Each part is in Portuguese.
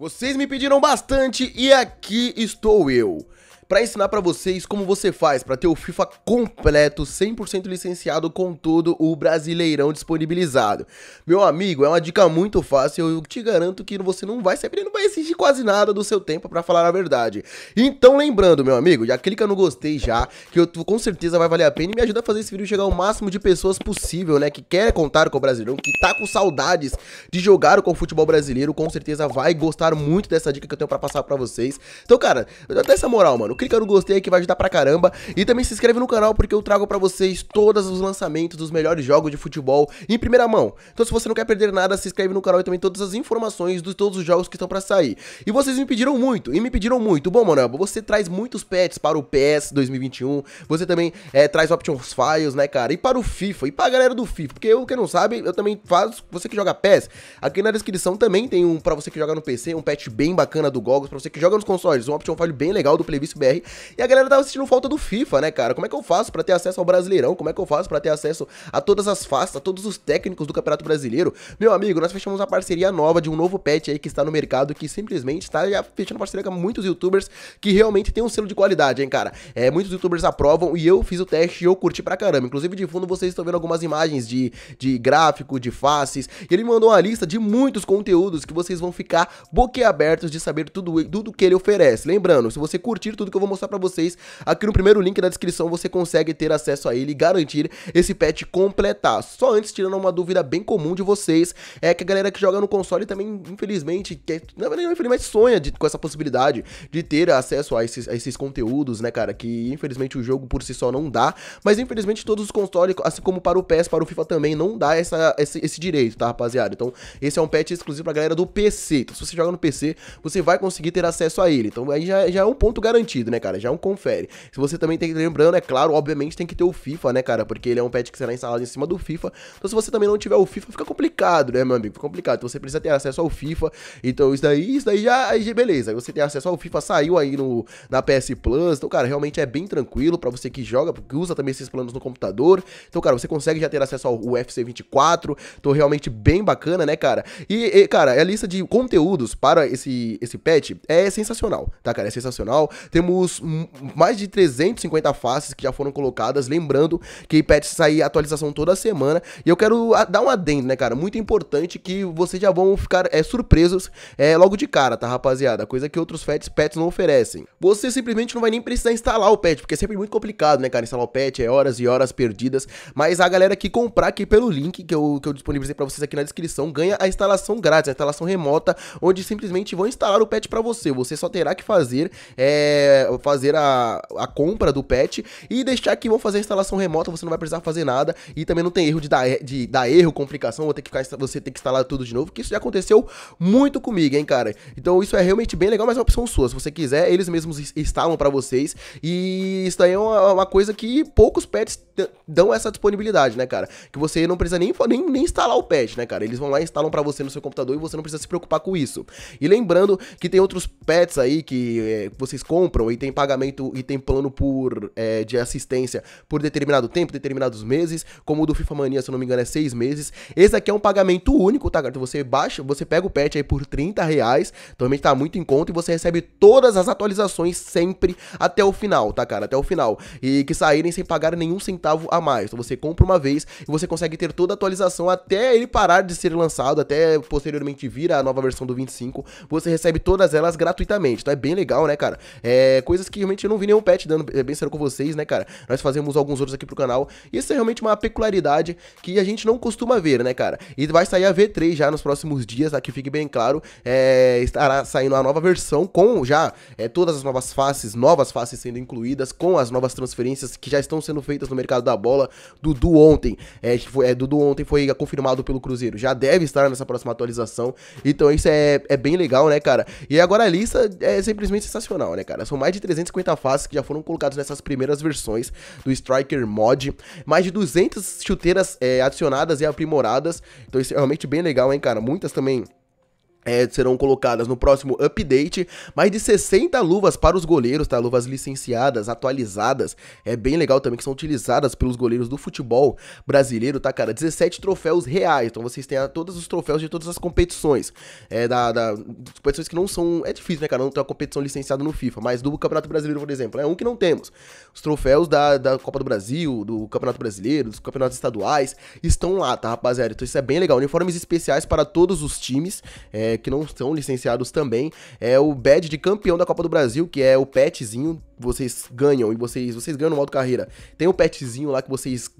Vocês me pediram bastante e aqui estou eu para ensinar para vocês como você faz para ter o FIFA completo, 100% licenciado com todo o Brasileirão disponibilizado. Meu amigo, é uma dica muito fácil, eu te garanto que você não vai se não vai exigir quase nada do seu tempo para falar a verdade. Então lembrando, meu amigo, já clica no gostei já, que eu com certeza vai valer a pena e me ajuda a fazer esse vídeo chegar ao máximo de pessoas possível, né, que quer contar com o Brasileirão, que tá com saudades de jogar com o futebol brasileiro, com certeza vai gostar muito dessa dica que eu tenho para passar para vocês. Então, cara, até essa moral, mano clica no gostei que vai ajudar pra caramba. E também se inscreve no canal porque eu trago pra vocês todos os lançamentos dos melhores jogos de futebol em primeira mão. Então se você não quer perder nada, se inscreve no canal e também todas as informações de todos os jogos que estão pra sair. E vocês me pediram muito, e me pediram muito. Bom, Monambo, você traz muitos pets para o PS 2021, você também é, traz Options Files, né, cara? E para o FIFA, e pra galera do FIFA, porque eu que não sabe, eu também faço, você que joga PES, aqui na descrição também tem um pra você que joga no PC, um patch bem bacana do Gogos, pra você que joga nos consoles, um Option File bem legal do Playlist BR BR. E a galera tava assistindo falta do FIFA, né, cara? Como é que eu faço para ter acesso ao Brasileirão? Como é que eu faço para ter acesso a todas as faces, a todos os técnicos do Campeonato Brasileiro? Meu amigo, nós fechamos uma parceria nova de um novo patch aí que está no mercado, que simplesmente está fechando parceria com muitos youtubers que realmente tem um selo de qualidade, hein, cara? É, muitos youtubers aprovam e eu fiz o teste e eu curti pra caramba. Inclusive, de fundo, vocês estão vendo algumas imagens de, de gráfico, de faces. E ele me mandou uma lista de muitos conteúdos que vocês vão ficar boquiabertos de saber tudo, tudo que ele oferece. Lembrando, se você curtir tudo que eu eu vou mostrar pra vocês. Aqui no primeiro link na descrição você consegue ter acesso a ele e garantir esse pet completar. Só antes, tirando uma dúvida bem comum de vocês, é que a galera que joga no console também, infelizmente, quer, é, não, é infelizmente sonha de, com essa possibilidade de ter acesso a esses, a esses conteúdos, né, cara? Que infelizmente o jogo por si só não dá. Mas infelizmente todos os consoles, assim como para o PES, para o FIFA também, não dá essa, esse, esse direito, tá, rapaziada? Então, esse é um patch exclusivo pra galera do PC. Então, se você joga no PC, você vai conseguir ter acesso a ele. Então, aí já, já é um ponto garantido né, cara? Já é um confere. Se você também tem que, lembrando, é claro, obviamente tem que ter o FIFA, né, cara? Porque ele é um patch que será instalado em cima do FIFA. Então se você também não tiver o FIFA, fica complicado, né, meu amigo? Fica complicado. Então você precisa ter acesso ao FIFA. Então isso daí, isso daí já, aí, é beleza. você tem acesso ao FIFA, saiu aí no, na PS Plus. Então, cara, realmente é bem tranquilo para você que joga, porque usa também esses planos no computador. Então, cara, você consegue já ter acesso ao UFC 24. Então, realmente bem bacana, né, cara? E, e cara, a lista de conteúdos para esse, esse patch é sensacional, tá, cara? É sensacional. Temos temos mais de 350 faces que já foram colocadas. Lembrando que iPad sai atualização toda semana. E eu quero dar um adendo, né, cara? Muito importante que vocês já vão ficar é, surpresos é, logo de cara, tá, rapaziada? Coisa que outros pets, pets não oferecem. Você simplesmente não vai nem precisar instalar o pet, porque é sempre muito complicado, né, cara? Instalar o pet é horas e horas perdidas. Mas a galera que comprar aqui pelo link que eu, que eu disponibilizei pra vocês aqui na descrição ganha a instalação grátis, a instalação remota, onde simplesmente vão instalar o pet pra você. Você só terá que fazer. É é, fazer a, a compra do patch e deixar que vão fazer a instalação remota, você não vai precisar fazer nada e também não tem erro de dar, é, de dar erro, complicação, vou ter que ficar, você ter que instalar tudo de novo, que isso já aconteceu muito comigo, hein, cara. Então isso é realmente bem legal, mas é uma opção sua, se você quiser, eles mesmos instalam para vocês e isso daí é uma, uma coisa que poucos pets dão essa disponibilidade, né, cara? Que você não precisa nem, nem, nem instalar o patch, né, cara? Eles vão lá e instalam para você no seu computador e você não precisa se preocupar com isso. E lembrando que tem outros pets aí que é, vocês compram e tem pagamento e tem plano por é, de assistência por determinado tempo, determinados meses, como o do FIFA Mania, se eu não me engano, é seis meses. Esse aqui é um pagamento único, tá, cara? Então você baixa, você pega o patch aí por 30 reais, também tá muito em conta, e você recebe todas as atualizações sempre até o final, tá, cara? Até o final. E que saírem sem pagar nenhum centavo a mais. Então você compra uma vez e você consegue ter toda a atualização até ele parar de ser lançado, até posteriormente vir a nova versão do 25. Você recebe todas elas gratuitamente. Então é bem legal, né, cara? É é, coisas que realmente eu não vi nenhum patch dando, é bem sério com vocês, né, cara? Nós fazemos alguns outros aqui pro canal, e isso é realmente uma peculiaridade que a gente não costuma ver, né, cara? E vai sair a V3 já nos próximos dias, aqui tá? fique bem claro, é, estará saindo a nova versão com já é, todas as novas faces, novas faces sendo incluídas, com as novas transferências que já estão sendo feitas no mercado da bola. Dudu ontem, é, foi, é, Dudu ontem foi confirmado pelo Cruzeiro, já deve estar nessa próxima atualização, então isso é, é bem legal, né, cara? E agora a lista é simplesmente sensacional, né, cara? São mais mais de 350 faces que já foram colocadas nessas primeiras versões do Striker Mod, mais de 200 chuteiras é, adicionadas e aprimoradas, então isso é realmente bem legal, hein, cara? Muitas também é, serão colocadas no próximo update mais de 60 luvas para os goleiros, tá? Luvas licenciadas, atualizadas. É bem legal também que são utilizadas pelos goleiros do futebol brasileiro, tá, cara? 17 troféus reais. Então vocês têm a, todos os troféus de todas as competições. É, da, da, competições que não são. É difícil, né, cara? Não ter uma competição licenciada no FIFA, mas do Campeonato Brasileiro, por exemplo. É um que não temos. Os troféus da, da Copa do Brasil, do Campeonato Brasileiro, dos campeonatos estaduais estão lá, tá, rapaziada? Então isso é bem legal. Uniformes especiais para todos os times. É, que não são licenciados também, é o badge de campeão da Copa do Brasil, que é o petzinho vocês ganham e vocês, vocês ganham no modo carreira. Tem um petzinho lá que vocês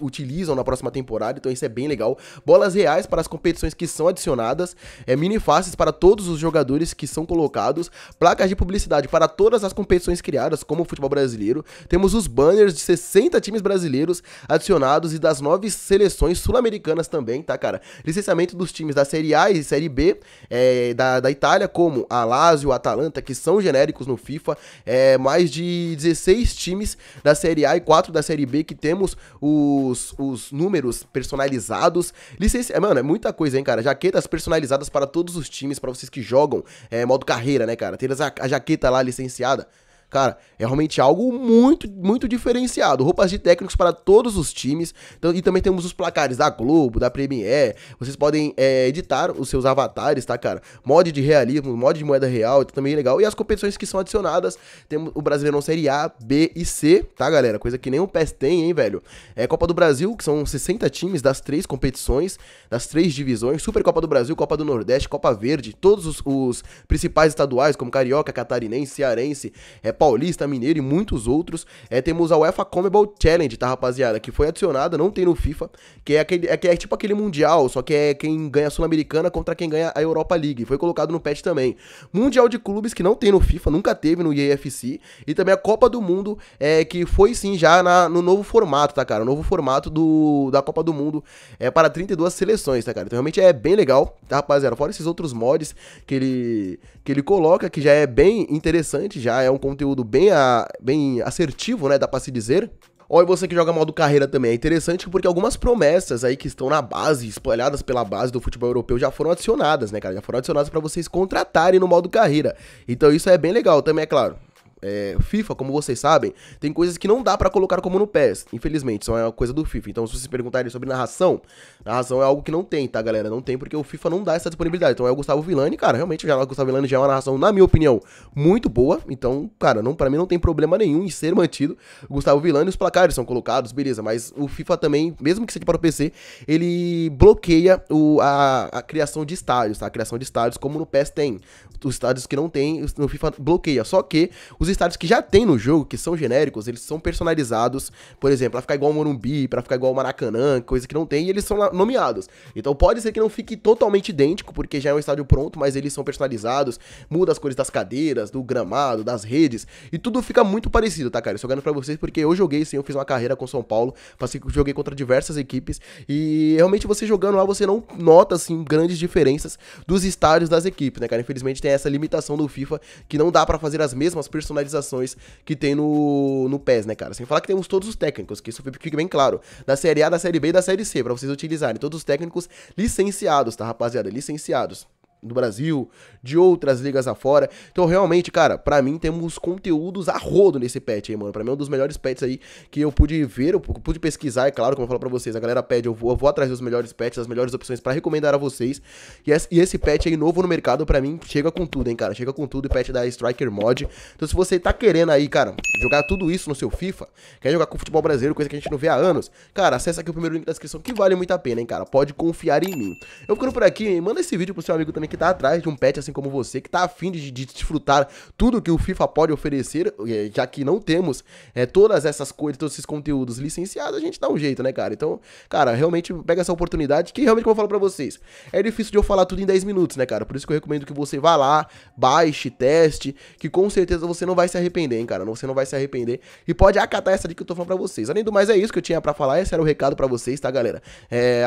utilizam na próxima temporada, então isso é bem legal. Bolas reais para as competições que são adicionadas, é mini faces para todos os jogadores que são colocados, placas de publicidade para todas as competições criadas, como o futebol brasileiro. Temos os banners de 60 times brasileiros adicionados e das nove seleções sul-americanas também, tá, cara? Licenciamento dos times da Série A e Série B é, da, da Itália, como a Lazio, a Atalanta, que são genéricos no FIFA, é mais times de 16 times da Série A e 4 da Série B que temos os, os números personalizados. Licenci... É, mano, é muita coisa, hein, cara. Jaquetas personalizadas para todos os times, para vocês que jogam é, modo carreira, né, cara? Ter a, a jaqueta lá licenciada. Cara, é realmente algo muito, muito diferenciado. Roupas de técnicos para todos os times. Então, e também temos os placares da Globo, da Premier Vocês podem é, editar os seus avatares, tá, cara? Mod de realismo, mod de moeda real, então também é legal. E as competições que são adicionadas. Temos o Brasileirão Série A, B e C, tá, galera? Coisa que nem o PES tem, hein, velho? É Copa do Brasil, que são 60 times das três competições, das três divisões. Super Copa do Brasil, Copa do Nordeste, Copa Verde. Todos os, os principais estaduais, como Carioca, Catarinense, Cearense, é paulista, mineiro e muitos outros. É, temos a UEFA Comebol Challenge, tá, rapaziada? Que foi adicionada, não tem no FIFA, que é, aquele, é, que é tipo aquele Mundial, só que é quem ganha a Sul-Americana contra quem ganha a Europa League. Foi colocado no patch também. Mundial de clubes que não tem no FIFA, nunca teve no EAFC. E também a Copa do Mundo, é, que foi sim já na, no novo formato, tá, cara? O novo formato do, da Copa do Mundo é para 32 seleções, tá, cara? Então realmente é bem legal, tá, rapaziada? Fora esses outros mods que ele, que ele coloca, que já é bem interessante, já é um conteúdo conteúdo bem, a, bem assertivo, né? Dá pra se dizer. Olha você que joga modo carreira também. É interessante porque algumas promessas aí que estão na base, espalhadas pela base do futebol europeu, já foram adicionadas, né, cara? Já foram adicionadas para vocês contratarem no modo carreira. Então isso é bem legal também, é claro é, FIFA, como vocês sabem, tem coisas que não dá para colocar como no PES. Infelizmente, isso é uma coisa do FIFA. Então, se vocês perguntarem sobre narração, narração é algo que não tem, tá, galera? Não tem porque o FIFA não dá essa disponibilidade. Então, é o Gustavo Villani, cara, realmente, já, o Gustavo Villani já é uma narração, na minha opinião, muito boa. Então, cara, não para mim não tem problema nenhum em ser mantido. O Gustavo Villani, os placares são colocados, beleza, mas o FIFA também, mesmo que seja para o PC, ele bloqueia o, a, a criação de estádios, tá? A criação de estádios, como no PES tem. Os estádios que não tem, no FIFA bloqueia. Só que os estádios que já tem no jogo, que são genéricos, eles são personalizados, por exemplo, pra ficar igual o Morumbi, pra ficar igual o Maracanã, coisa que não tem, e eles são nomeados. Então pode ser que não fique totalmente idêntico, porque já é um estádio pronto, mas eles são personalizados, muda as cores das cadeiras, do gramado, das redes, e tudo fica muito parecido, tá, cara? Isso eu ganho pra vocês, porque eu joguei sim, eu fiz uma carreira com São Paulo, passei, joguei contra diversas equipes, e realmente você jogando lá, você não nota, assim, grandes diferenças dos estádios das equipes, né, cara? Infelizmente tem essa limitação do FIFA, que não dá para fazer as mesmas personalizações regularizações que tem no, no PES, né, cara? Sem falar que temos todos os técnicos, que isso fica bem claro. Da Série A, da Série B e da Série C, pra vocês utilizarem. Todos os técnicos licenciados, tá, rapaziada? Licenciados do Brasil, de outras ligas afora. Então, realmente, cara, para mim temos conteúdos a rodo nesse pet aí, mano. Pra mim é um dos melhores pets aí que eu pude ver, eu pude pesquisar, é claro, como eu falo pra vocês, a galera pede, eu vou, eu vou atrás dos melhores pets, das melhores opções para recomendar a vocês. E esse pet aí novo no mercado, para mim, chega com tudo, hein, cara. Chega com tudo, pet da Striker Mod. Então, se você tá querendo aí, cara, jogar tudo isso no seu FIFA, quer jogar com futebol brasileiro, coisa que a gente não vê há anos, cara, acessa aqui o primeiro link da descrição que vale muito a pena, hein, cara. Pode confiar em mim. Eu ficando por aqui, manda esse vídeo pro seu amigo também que tá atrás de um pet assim como você, que tá afim de, de desfrutar tudo que o FIFA pode oferecer, eh, já que não temos é, todas essas coisas, todos esses conteúdos licenciados, a gente dá um jeito, né, cara? Então, cara, realmente pega essa oportunidade, que realmente, como eu falo pra vocês, é difícil de eu falar tudo em 10 minutos, né, cara? Por isso que eu recomendo que você vá lá, baixe, teste, que com certeza você não vai se arrepender, hein, cara? Você não vai se arrepender e pode acatar essa dica que eu tô falando pra vocês. Além do mais, é isso que eu tinha para falar, esse era o recado para vocês, tá, galera? É,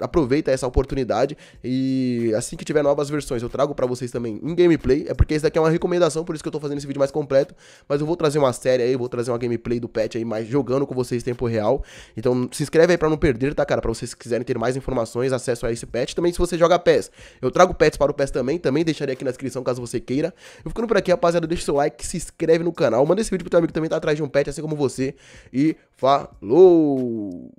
aproveita essa oportunidade e assim que tiver novas versões eu trago para vocês também em gameplay. É porque isso daqui é uma recomendação, por isso que eu tô fazendo esse vídeo mais completo. Mas eu vou trazer uma série aí, vou trazer uma gameplay do patch aí, mais jogando com vocês em tempo real. Então se inscreve aí pra não perder, tá, cara? Pra vocês que quiserem ter mais informações, acesso a esse patch. Também se você joga PES, eu trago pets para o PES também. Também deixarei aqui na descrição caso você queira. Eu ficando por aqui, rapaziada. Deixa o seu like, se inscreve no canal. Manda esse vídeo pro teu amigo que também tá atrás de um pet, assim como você. E falou!